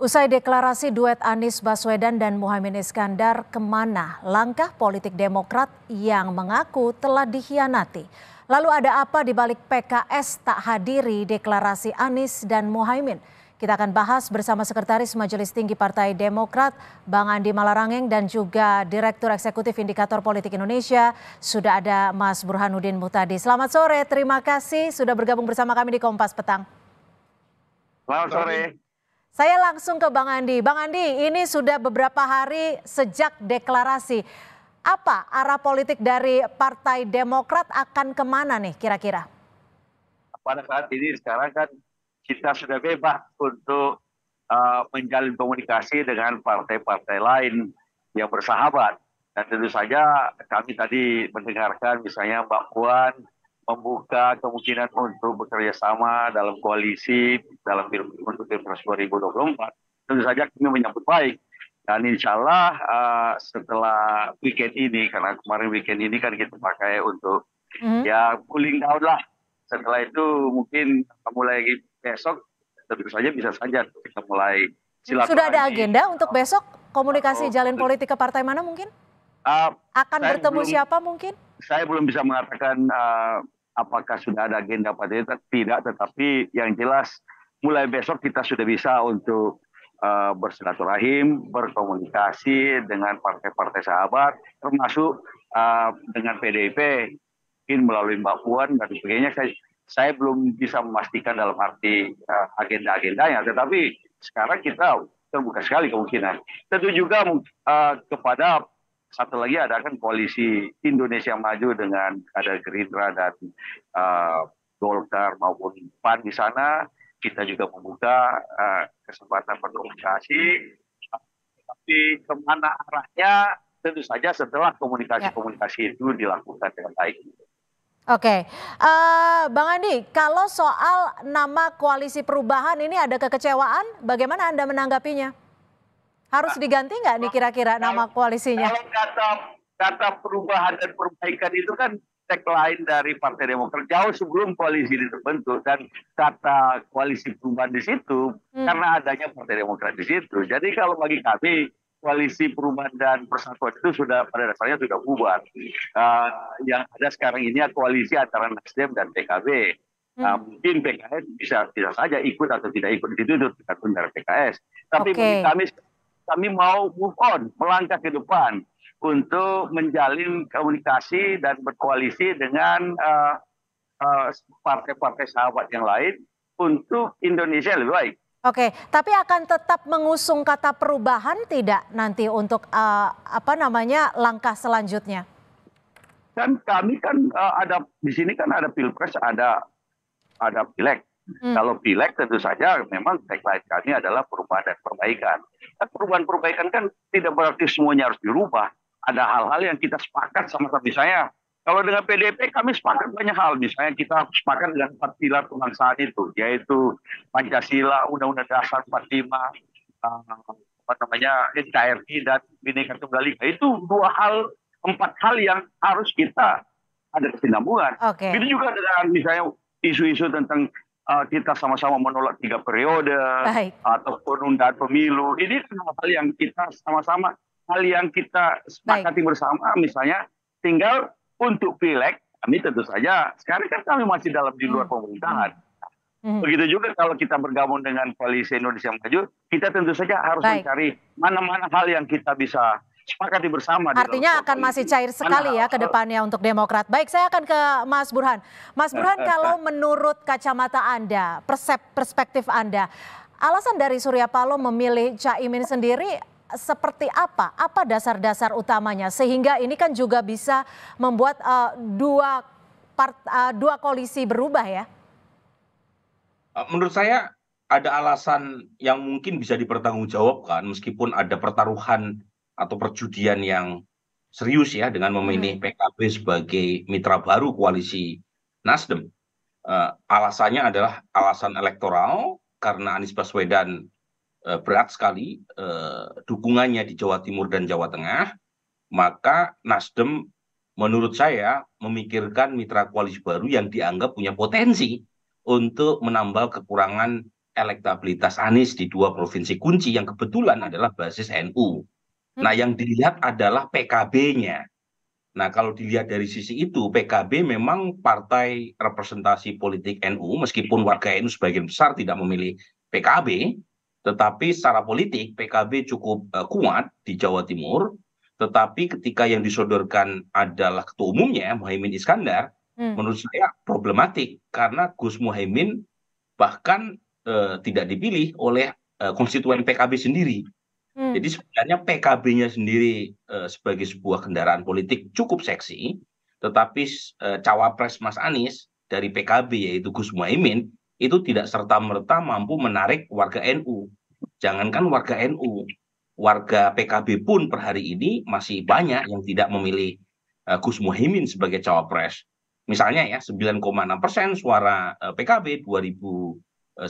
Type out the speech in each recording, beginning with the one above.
Usai deklarasi duet Anies Baswedan dan Muhammad Iskandar, kemana langkah politik Demokrat yang mengaku telah dikhianati? Lalu ada apa di balik PKS tak hadiri deklarasi Anies dan Muhaimin? Kita akan bahas bersama Sekretaris Majelis Tinggi Partai Demokrat, Bang Andi Malarangeng dan juga Direktur Eksekutif Indikator Politik Indonesia, sudah ada Mas Burhanuddin Mutadi. Selamat sore, terima kasih sudah bergabung bersama kami di Kompas Petang. Selamat sore. Saya langsung ke Bang Andi. Bang Andi, ini sudah beberapa hari sejak deklarasi. Apa arah politik dari Partai Demokrat akan kemana nih kira-kira? Pada saat ini sekarang kan kita sudah bebas untuk uh, menjalin komunikasi dengan partai-partai lain yang bersahabat. Dan tentu saja kami tadi mendengarkan misalnya Mbak Puan membuka kemungkinan untuk bekerja sama dalam koalisi dalam untuk pilpres 2024 tentu saja kami menyambut baik dan insya Allah uh, setelah weekend ini karena kemarin weekend ini kan kita pakai untuk mm-hmm. ya cooling down lah setelah itu mungkin mulai besok tentu saja bisa saja kita mulai silaturahmi. Sudah ada agenda untuk besok komunikasi oh, jalin politik ke partai mana mungkin? Uh, Akan bertemu belum, siapa mungkin? Saya belum bisa mengatakan uh, apakah sudah ada agenda pada tidak tetapi yang jelas mulai besok kita sudah bisa untuk uh, bersilaturahim berkomunikasi dengan partai-partai sahabat termasuk eh, dengan PDIP mungkin melalui Mbak Puan dan sebagainya saya belum bisa memastikan dalam arti uh, agenda-agendanya tetapi sekarang kita terbuka sekali kemungkinan tentu juga kepada satu lagi ada kan koalisi Indonesia Maju dengan ada Gerindra dan uh, Golkar maupun PAN di sana. Kita juga membuka uh, kesempatan berkomunikasi. Tapi kemana arahnya tentu saja setelah komunikasi-komunikasi itu dilakukan dengan baik. Oke, uh, Bang Andi, kalau soal nama koalisi perubahan ini ada kekecewaan, bagaimana Anda menanggapinya? Harus diganti nggak nih kira-kira nama koalisinya? Kalau kata kata perubahan dan perbaikan itu kan tagline dari Partai Demokrat jauh sebelum koalisi ini terbentuk dan kata koalisi perubahan di situ hmm. karena adanya Partai Demokrat di situ. Jadi kalau bagi kami koalisi perubahan dan persatuan itu sudah pada dasarnya sudah bubar. Uh, yang ada sekarang ini koalisi antara Nasdem dan PKB. Hmm. Nah, mungkin PKS bisa tidak saja ikut atau tidak ikut di itu tergantung dari PKS. Tapi okay. bagi kami kami mau move on, melangkah ke depan untuk menjalin komunikasi dan berkoalisi dengan eh, eh, partai-partai uh, uh, sahabat yang lain untuk Indonesia lebih baik. Oke, tapi akan tetap mengusung kata perubahan tidak nanti untuk uh, apa namanya langkah selanjutnya? Kan kami kan uh, ada di sini kan ada pilpres, ada ada pileg. Hmm. Kalau pileg tentu saja memang tagline kami adalah perubahan dan perbaikan perubahan perbaikan kan tidak berarti semuanya harus dirubah. Ada hal-hal yang kita sepakat sama-sama. saya. kalau dengan PDP kami sepakat banyak hal. Misalnya kita sepakat dengan empat pilar kebangsaan itu, yaitu Pancasila, Undang-Undang Dasar 45, eh, apa namanya NKRI dan Bhinneka Tunggal Ika. Itu dua hal, empat hal yang harus kita ada kesinambungan. Okay. Itu juga dengan misalnya isu-isu tentang uh, kita sama-sama menolak tiga periode Baik. atau penundaan pemilu. Ini hal yang kita sama-sama hal yang kita sepakati Baik. bersama misalnya tinggal untuk pileg kami tentu saja sekarang kan kami masih dalam di luar hmm. pemerintahan. Hmm. Begitu juga kalau kita bergabung dengan koalisi Indonesia Maju, kita tentu saja harus Baik. mencari mana-mana hal yang kita bisa sepakati bersama. Artinya akan masih cair sekali ya ke depannya untuk Demokrat. Baik, saya akan ke Mas Burhan. Mas Burhan, kalau menurut kacamata Anda, perspektif Anda, alasan dari Surya Paloh memilih Caimin sendiri seperti apa? Apa dasar-dasar utamanya sehingga ini kan juga bisa membuat uh, dua part, uh, dua koalisi berubah ya? Eh, menurut saya ada alasan yang mungkin bisa dipertanggungjawabkan meskipun ada pertaruhan atau perjudian yang serius ya dengan memilih hmm. PKB sebagai mitra baru koalisi Nasdem. Uh, alasannya adalah alasan elektoral karena Anies Baswedan uh, berat sekali uh, dukungannya di Jawa Timur dan Jawa Tengah, maka Nasdem menurut saya memikirkan mitra koalisi baru yang dianggap punya potensi untuk menambah kekurangan elektabilitas Anies di dua provinsi kunci yang kebetulan adalah basis NU nah yang dilihat adalah pkb nya nah kalau dilihat dari sisi itu pkb memang partai representasi politik nu meskipun warga nu sebagian besar tidak memilih pkb tetapi secara politik pkb cukup eh, kuat di jawa timur tetapi ketika yang disodorkan adalah ketua umumnya Muhaimin Iskandar, hmm. menurut saya problematik karena Gus Muhaimin bahkan uh, tidak dipilih oleh uh, konstituen PKB sendiri. Hmm. Jadi sebenarnya PKB-nya sendiri eh, sebagai sebuah kendaraan politik cukup seksi, tetapi eh, cawapres Mas Anies dari PKB yaitu Gus Muhaimin itu tidak serta merta mampu menarik warga NU. Jangankan warga NU, warga PKB pun per hari ini masih banyak yang tidak memilih eh, Gus Muhaimin sebagai cawapres. Misalnya ya 9,6 persen suara eh, PKB 2019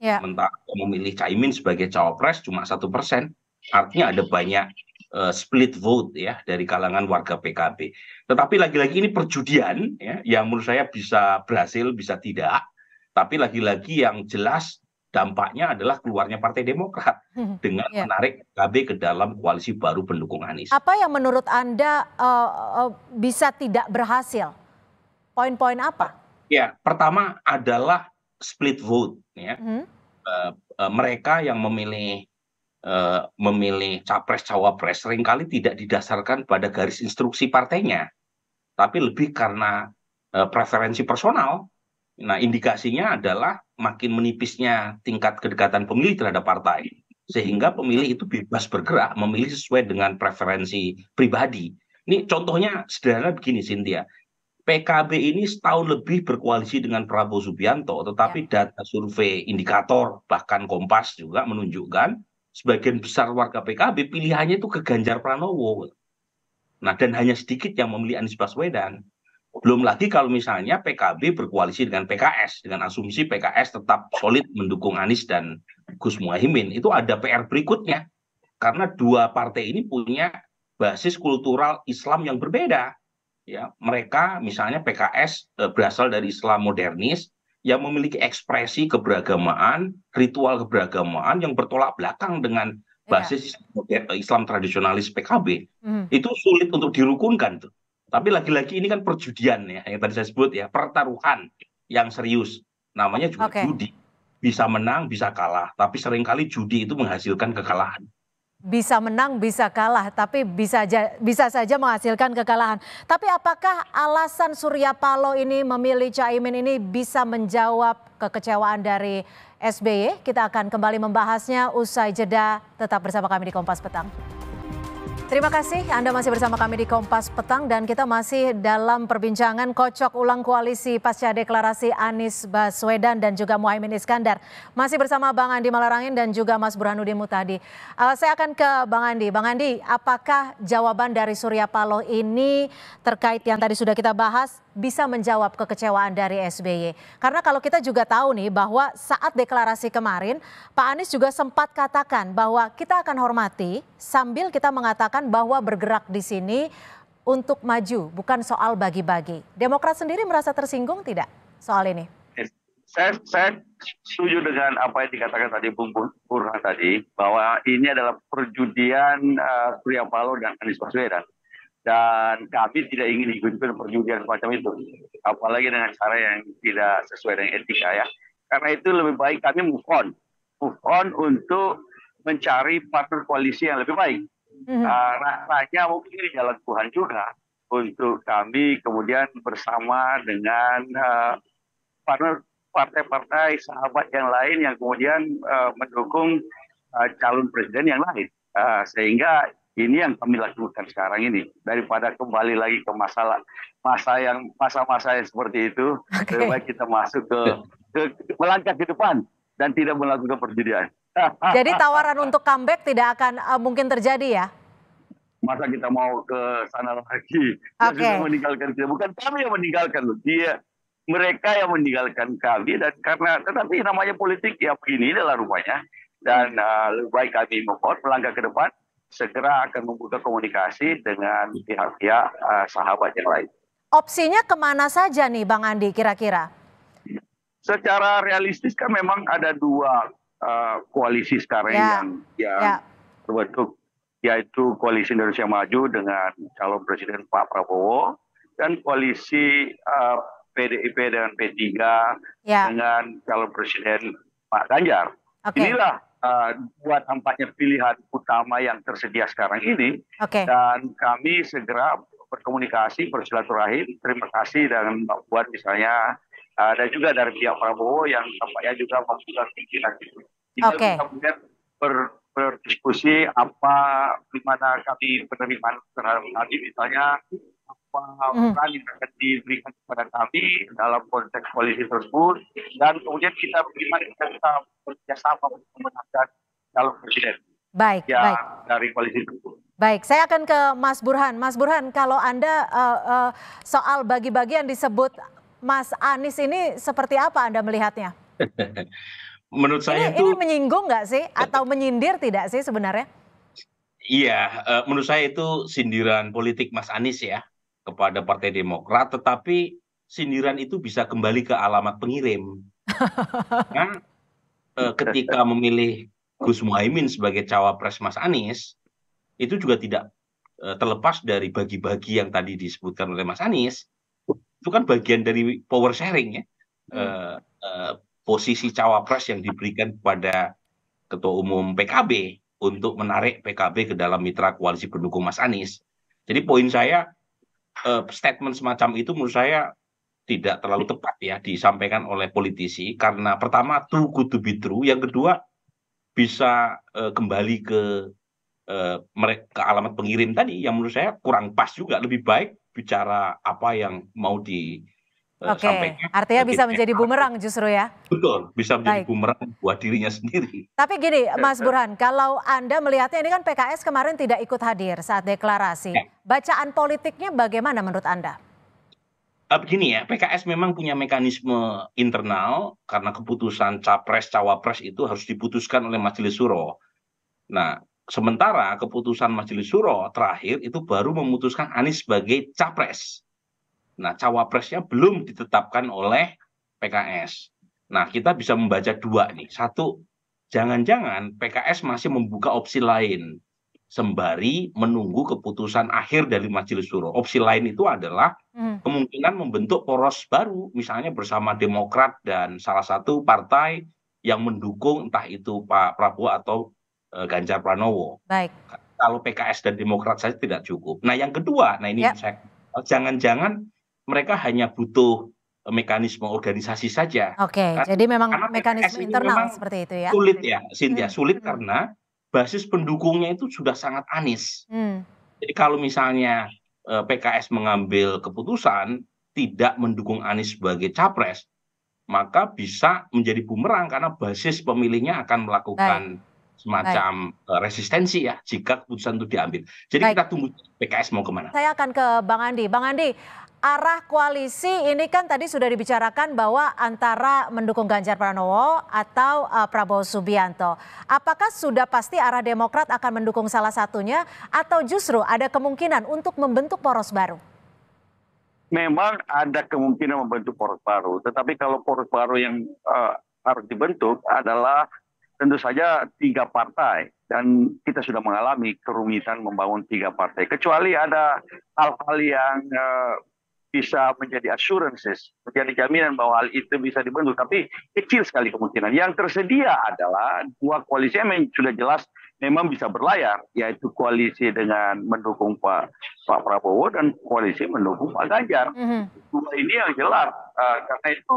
sementara ya. memilih caimin sebagai cawapres cuma satu persen artinya ada banyak uh, split vote ya dari kalangan warga PKB tetapi lagi-lagi ini perjudian ya, yang menurut saya bisa berhasil bisa tidak tapi lagi-lagi yang jelas dampaknya adalah keluarnya Partai Demokrat hmm, dengan yeah. menarik KB ke dalam koalisi baru pendukung Anies. Apa yang menurut Anda uh, bisa tidak berhasil? Poin-poin apa? Ya, pertama adalah split vote ya. Hmm. Uh, uh, mereka yang memilih uh, memilih capres cawapres seringkali tidak didasarkan pada garis instruksi partainya, tapi lebih karena uh, preferensi personal. Nah, indikasinya adalah makin menipisnya tingkat kedekatan pemilih terhadap partai, sehingga pemilih itu bebas bergerak, memilih sesuai dengan preferensi pribadi. Ini contohnya sederhana begini, Cynthia. PKB ini setahun lebih berkoalisi dengan Prabowo Subianto, tetapi ya. data survei indikator bahkan Kompas juga menunjukkan sebagian besar warga PKB pilihannya itu ke Ganjar Pranowo. Nah, dan hanya sedikit yang memilih Anies Baswedan. Belum lagi kalau misalnya PKB berkoalisi dengan PKS dengan asumsi PKS tetap solid mendukung Anies dan Gus Muhaimin, itu ada PR berikutnya. Karena dua partai ini punya basis kultural Islam yang berbeda ya mereka misalnya PKS e, eh, berasal dari Islam modernis yang memiliki ekspresi keberagamaan, ritual keberagamaan yang bertolak belakang dengan iya. basis yeah. Eh, Islam tradisionalis PKB. Mm. Itu sulit untuk dirukunkan tuh. Tapi lagi-lagi ini kan perjudian ya, yang tadi saya sebut ya, pertaruhan yang serius. Namanya juga okay. judi. Bisa menang, bisa kalah, tapi seringkali judi itu menghasilkan kekalahan bisa menang, bisa kalah, tapi bisa bisa saja menghasilkan kekalahan. Tapi apakah alasan Surya Paloh ini memilih Caimin ini bisa menjawab kekecewaan dari SBY? Kita akan kembali membahasnya usai jeda. Tetap bersama kami di Kompas Petang. Terima kasih Anda masih bersama kami di Kompas Petang dan kita masih dalam perbincangan kocok ulang koalisi pasca deklarasi Anies Baswedan dan juga Muhaimin Iskandar. Masih bersama Bang Andi Malarangin dan juga Mas Burhanuddin Mutadi. Uh, saya akan ke Bang Andi. Bang Andi, apakah jawaban dari Surya Paloh ini terkait yang tadi sudah kita bahas bisa menjawab kekecewaan dari SBY? Karena kalau kita juga tahu nih bahwa saat deklarasi kemarin Pak Anies juga sempat katakan bahwa kita akan hormati sambil kita mengatakan bahwa bergerak di sini untuk maju bukan soal bagi-bagi. Demokrat sendiri merasa tersinggung tidak soal ini? saya, saya setuju dengan apa yang dikatakan tadi Bung Burhan tadi bahwa ini adalah perjudian uh, Surya dan Anies Baswedan dan kami tidak ingin ikut perjudian semacam itu apalagi dengan cara yang tidak sesuai dengan etika ya karena itu lebih baik kami move on move on untuk mencari partner koalisi yang lebih baik mm-hmm. Ah, rasanya mungkin ini jalan Tuhan juga untuk kami kemudian bersama dengan ah, partner partai-partai sahabat yang lain yang kemudian ah, mendukung calon presiden yang lain sehingga ini yang kami lakukan sekarang ini daripada kembali lagi ke masalah masa yang masa-masa yang seperti itu okay. lebih baik kita masuk ke, ke melangkah ke depan dan tidak melakukan perjudian. Jadi tawaran untuk comeback tidak akan uh, mungkin terjadi ya? Masa kita mau ke sana lagi? Okay. sudah meninggalkan kita. Bukan kami yang meninggalkan loh. Dia mereka yang meninggalkan kami dan karena tetapi namanya politik ya begini adalah rupanya dan uh, lebih baik kami move melangkah ke depan segera akan membuka komunikasi dengan pihak-pihak uh, sahabat yang lain. Opsinya kemana saja nih Bang Andi kira-kira? Secara realistis kan memang ada dua uh, koalisi sekarang ya. yang yang ya. terbentuk yaitu koalisi Indonesia Maju dengan calon presiden Pak Prabowo dan koalisi uh, eh, PDIP dengan P3 ya. dengan calon presiden Pak Ganjar. Okay. Inilah buat eh, tampaknya pilihan utama yang tersedia sekarang ini. Okay. Dan kami segera berkomunikasi, bersilaturahim. Terima kasih dengan Mbak Buat misalnya. Uh, dan juga dari pihak Prabowo yang tampaknya juga membuka pikiran itu. Kita okay. kemudian ber, berdiskusi apa, di mana kami penerimaan terhadap tadi misalnya apa hmm. peran yang akan diberikan kepada kami dalam konteks koalisi tersebut dan kemudian kita bagaimana kita bekerjasama untuk memenangkan calon presiden. Baik, ya, baik. dari koalisi tersebut. Baik, saya akan ke Mas Burhan. Mas Burhan, kalau Anda uh, uh, soal bagi-bagi yang disebut Mas Anies ini seperti apa Anda melihatnya? Menurut saya ini, itu... Ini menyinggung nggak sih? Atau menyindir tidak sih sebenarnya? Iya, uh, menurut saya itu sindiran politik Mas Anies ya kepada Partai Demokrat, tetapi sindiran itu bisa kembali ke alamat pengirim. eh, ketika memilih Gus Muhaimin sebagai cawapres Mas Anies, itu juga tidak eh, terlepas dari bagi-bagi yang tadi disebutkan oleh Mas Anies. Itu kan bagian dari power sharing ya. Eh, eh, posisi cawapres yang diberikan kepada Ketua Umum PKB untuk menarik PKB ke dalam mitra koalisi pendukung Mas Anies. Jadi poin saya Eh, statement semacam itu menurut saya tidak terlalu tepat ya disampaikan oleh politisi karena pertama true good to be true yang kedua bisa uh, kembali ke uh, ke alamat pengirim tadi yang menurut saya kurang pas juga lebih baik bicara apa yang mau di Eh, Oke, okay. artinya bisa menjadi bumerang justru ya? Betul, bisa menjadi Baik. bumerang buat dirinya sendiri. Tapi gini, Mas Burhan, kalau Anda melihatnya ini kan PKS kemarin tidak ikut hadir saat deklarasi. Ya. Bacaan politiknya bagaimana menurut Anda? Begini ya, PKS memang punya mekanisme internal karena keputusan capres-cawapres itu harus diputuskan oleh Majelis Suro. Nah, sementara keputusan Majelis Suro terakhir itu baru memutuskan Anies sebagai capres Nah, cawapresnya belum ditetapkan oleh PKS. Nah, kita bisa membaca dua nih. Satu, jangan-jangan PKS masih membuka opsi lain sembari menunggu keputusan akhir dari Majelis Syuro. Opsi lain itu adalah hmm. kemungkinan membentuk poros baru, misalnya bersama Demokrat dan salah satu partai yang mendukung entah itu Pak Prabowo atau eh, Ganjar Pranowo. Baik. Kalau PKS dan Demokrat saja tidak cukup. Nah, yang kedua, nah ini yep. Ya. saya jangan-jangan mereka hanya butuh eh, mekanisme organisasi saja. Oke, okay, jadi memang karena mekanisme internal memang seperti itu ya. Sulit ya, Sintia, hmm. hmm. sulit hmm. karena basis pendukungnya itu sudah sangat anis. Hmm. Jadi kalau misalnya eh, PKS mengambil keputusan tidak mendukung Anis sebagai capres, maka bisa menjadi bumerang karena basis pemilihnya akan melakukan Baik. semacam Baik. Eh, resistensi ya jika keputusan itu diambil. Jadi Baik. kita tunggu PKS mau kemana. Saya akan ke Bang Andi. Bang Andi, arah koalisi ini kan tadi sudah dibicarakan bahwa antara mendukung Ganjar Pranowo atau uh, Prabowo Subianto. Apakah sudah pasti arah Demokrat akan mendukung salah satunya atau justru ada kemungkinan untuk membentuk poros baru? Memang ada kemungkinan membentuk poros baru, tetapi kalau poros baru yang uh, harus dibentuk adalah tentu saja tiga partai dan kita sudah mengalami kerumitan membangun tiga partai kecuali ada hal-hal yang uh, bisa menjadi assurances, menjadi jaminan bahwa hal itu bisa dibentuk. Tapi kecil sekali kemungkinan. Yang tersedia adalah dua koalisi yang sudah jelas memang bisa berlayar, yaitu koalisi dengan mendukung Pak Pak Prabowo dan koalisi mendukung Pak Ganjar. Mm-hmm. Dua ini yang jelas. Uh, karena itu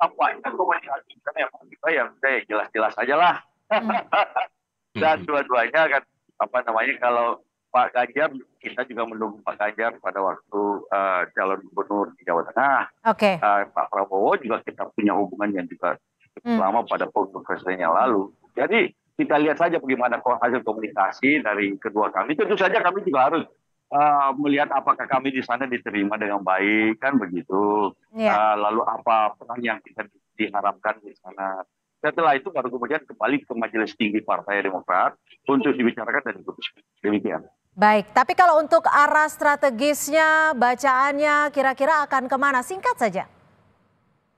apa itu komunikasi yang kita yang jelas-jelas aja lah. Mm-hmm. dan dua-duanya kan apa namanya kalau Pak Ganjar kita juga mendukung Pak Ganjar pada waktu uh, calon gubernur di Jawa Tengah. Oke. Okay. Uh, eh, Pak Prabowo juga kita punya hubungan yang juga hmm. lama pada pemilu yang lalu. Jadi kita lihat saja bagaimana hasil komunikasi dari kedua kami. Tentu saja kami juga harus uh, melihat apakah kami di sana diterima dengan baik kan begitu. Yeah. Iya. Uh, lalu apa peran yang kita diharapkan di sana. Setelah itu baru kemudian kembali ke Majelis Tinggi Partai Demokrat untuk dibicarakan dan diputuskan. Demikian. Baik, tapi kalau untuk arah strategisnya, bacaannya kira-kira akan kemana? Singkat saja.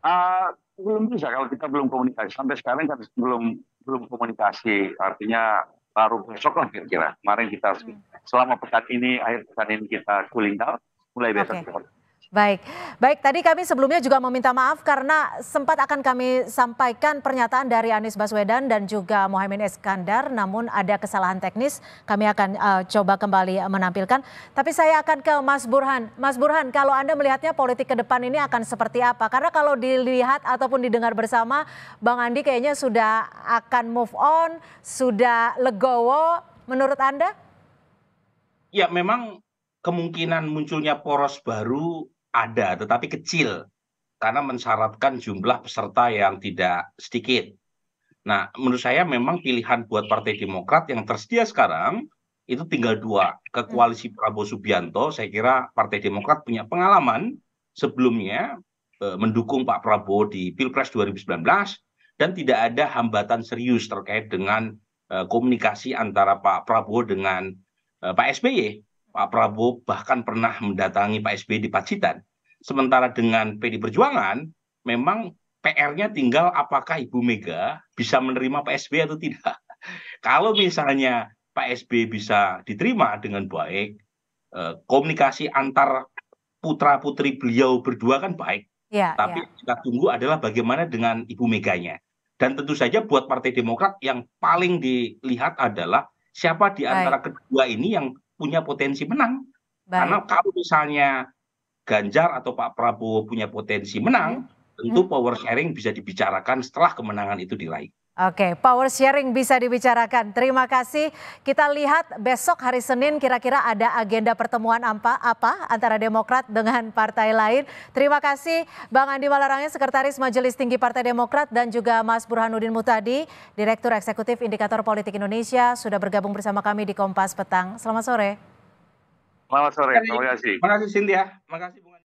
Uh, belum bisa kalau kita belum komunikasi. Sampai sekarang kan belum belum komunikasi. Artinya baru besok lah kira-kira. Kemarin kita hmm. selama pekan ini, akhir pekan ini kita cooling down, mulai besok. Okay. Baik, baik. Tadi kami sebelumnya juga meminta maaf karena sempat akan kami sampaikan pernyataan dari Anies Baswedan dan juga Mohaimin Iskandar, namun ada kesalahan teknis. Kami akan uh, coba kembali menampilkan. Tapi saya akan ke Mas Burhan. Mas Burhan, kalau anda melihatnya politik ke depan ini akan seperti apa? Karena kalau dilihat ataupun didengar bersama, Bang Andi kayaknya sudah akan move on, sudah legowo. Menurut anda? Ya, memang kemungkinan munculnya poros baru ada tetapi kecil karena mensyaratkan jumlah peserta yang tidak sedikit. Nah, menurut saya memang pilihan buat Partai Demokrat yang tersedia sekarang itu tinggal dua ke hmm. koalisi Prabowo Subianto. Saya kira Partai Demokrat punya pengalaman sebelumnya e, mendukung Pak Prabowo di Pilpres 2019 dan tidak ada hambatan serius terkait dengan e, komunikasi antara Pak Prabowo dengan e, Pak SBY. Pak Prabowo bahkan pernah mendatangi Pak SBY di Pacitan. Sementara dengan PD Perjuangan, memang PR-nya tinggal apakah Ibu Mega bisa menerima Pak SBY atau tidak. Kalau misalnya Pak SBY bisa diterima dengan baik, eh, komunikasi antar putra-putri beliau berdua kan baik. Ya, Tapi ya. kita tunggu adalah bagaimana dengan Ibu Meganya. Dan tentu saja buat Partai Demokrat yang paling dilihat adalah siapa di antara baik. kedua ini yang punya potensi menang. Baik. Karena kalau misalnya Ganjar atau Pak Prabowo punya potensi menang, hmm. tentu mm-hmm. power sharing bisa dibicarakan setelah kemenangan itu diraih. Oke, power sharing bisa dibicarakan. Terima kasih. Kita lihat besok hari Senin kira-kira ada agenda pertemuan apa, apa antara Demokrat dengan partai lain. Terima kasih Bang Andi Malarangnya, Sekretaris Majelis Tinggi Partai Demokrat dan juga Mas Burhanuddin Mutadi, Direktur Eksekutif Indikator Politik Indonesia sudah bergabung bersama kami di Kompas Petang. Selamat sore. Selamat sore. Terima kasih. Terima kasih Cynthia. Terima kasih.